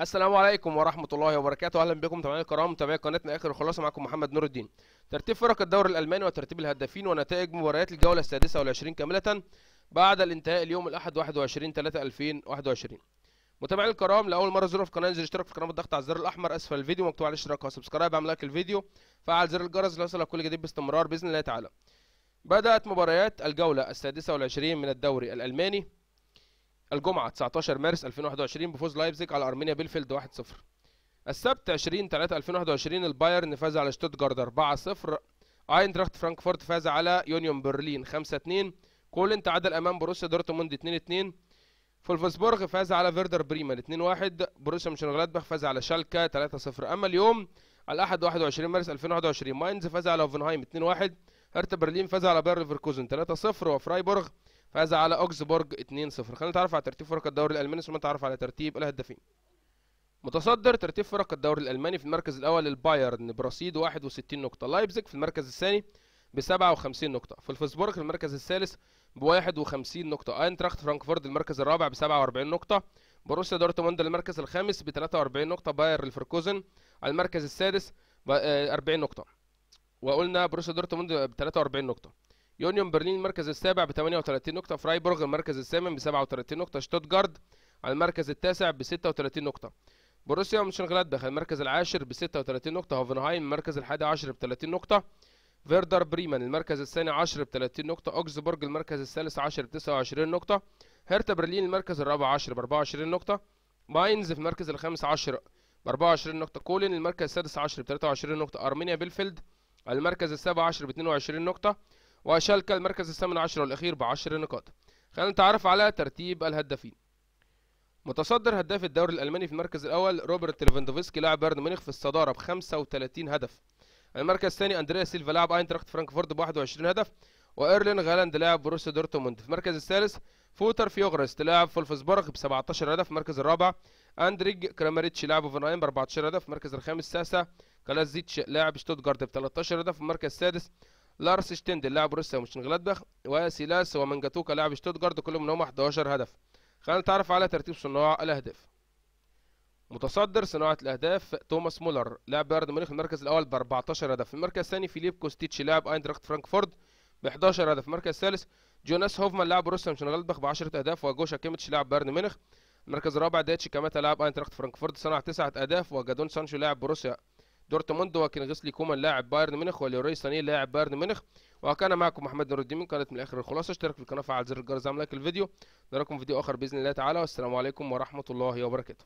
السلام عليكم ورحمة الله وبركاته أهلا بكم متابعينا الكرام متابعي قناتنا آخر خلاصة معكم محمد نور الدين ترتيب فرق الدوري الألماني وترتيب الهدافين ونتائج مباريات الجولة السادسة والعشرين كاملة بعد الانتهاء اليوم الأحد 21 3 2021 متابعينا الكرام لأول مرة زرنا في القناة انزل اشترك في القناة بالضغط على الزر الأحمر أسفل الفيديو مكتوب على اشتراك وسبسكرايب اعمل لايك الفيديو فعل زر الجرس ليصلك كل جديد باستمرار بإذن الله تعالى بدأت مباريات الجولة السادسة والعشرين من الدوري الألماني الجمعة 19 مارس 2021 بفوز لايبزيج على أرمينيا بيلفيلد 1-0 السبت 20 3 2021 البايرن فاز على شتوتجارد 4-0 ايندراخت فرانكفورت فاز على يونيون برلين 5-2 كولن تعادل امام بروسيا دورتموند 2-2 فولفسبورغ فاز على فيردر بريمان 2-1 بروسيا مشنغلادباخ فاز على شالكا 3-0 اما اليوم الاحد 21 مارس 2021 ماينز فاز على اوفنهايم 2-1 هرتا برلين فاز على باير ليفركوزن 3-0 وفرايبورغ فاز على اوكسبورج 2-0 خلينا نتعرف على ترتيب فرق الدوري الالماني ثم نتعرف على ترتيب الهدافين متصدر ترتيب فرق الدوري الالماني في المركز الاول البايرن برصيد 61 نقطه لايبزيج في المركز الثاني ب 57 نقطه فولفسبورغ في المركز الثالث ب 51 نقطه اينتراخت فرانكفورت المركز الرابع ب 47 نقطه بروسيا دورتموند المركز الخامس ب 43 نقطه باير الفركوزن على المركز السادس ب 40 آه، نقطه وقلنا بروسيا دورتموند ب 43 نقطه يونيون برلين المركز السابع ب 38 نقطة فرايبورغ المركز الثامن ب 37 نقطة شتوتجارد على المركز التاسع ب 36 نقطة بروسيا مونشنغلادباخ المركز العاشر ب 36 نقطة هوفنهايم المركز الحادي عشر ب 30 نقطة فيردر بريمن المركز الثاني عشر ب 30 نقطة أوكسبورغ المركز الثالث عشر ب 29 نقطة هرتا برلين المركز الرابع عشر ب 24 نقطة ماينز في المركز الخامس عشر ب 24 نقطة كولين المركز السادس عشر ب 23 نقطة أرمينيا بيلفيلد المركز السابع عشر ب 22 نقطة وشالكا المركز الثامن عشر والأخير بعشر نقاط خلينا نتعرف على ترتيب الهدافين متصدر هداف الدوري الألماني في المركز الأول روبرت ليفاندوفسكي لاعب بايرن ميونخ في الصدارة ب 35 هدف المركز الثاني أندريا سيلفا لاعب أينتراخت فرانكفورت ب 21 هدف وإيرلين غالاند لاعب بروسيا دورتموند في المركز الثالث فوتر فيوغرست لاعب فولفسبورغ ب 17 هدف في المركز الرابع أندريج كراماريتش لاعب اوفنهايم ب 14 هدف في المركز الخامس ساسا كلاسيتش لاعب شتوتغارت ب 13 هدف في المركز السادس لارس شتندل لاعب بروسيا ومشنغلادباخ وسيلاس ومنجاتوكا لاعب شتوتجارد كلهم منهم 11 هدف خلينا نتعرف على ترتيب صناع الاهداف متصدر صناعة الأهداف توماس مولر لاعب بايرن ميونخ المركز الأول ب 14 هدف، المركز الثاني فيليب كوستيتش لاعب أيندراخت فرانكفورت ب 11 هدف، المركز الثالث جوناس هوفمان لاعب روسيا مشنغلادباخ ب 10 أهداف وجوشا كيميتش لاعب بايرن ميونخ، المركز الرابع ديتشي كاماتا لاعب أيندراخت فرانكفورت صنع 9 أهداف وجادون سانشو لاعب بروسيا دورتموند وكان غسلي كومان لاعب بايرن ميونخ وليوري ساني لاعب بايرن ميونخ وكان معكم محمد نور الدين كانت من الاخر الخلاصه اشترك في القناه وفعل زر الجرس اعمل لايك الفيديو نراكم في فيديو اخر باذن الله تعالى والسلام عليكم ورحمه الله وبركاته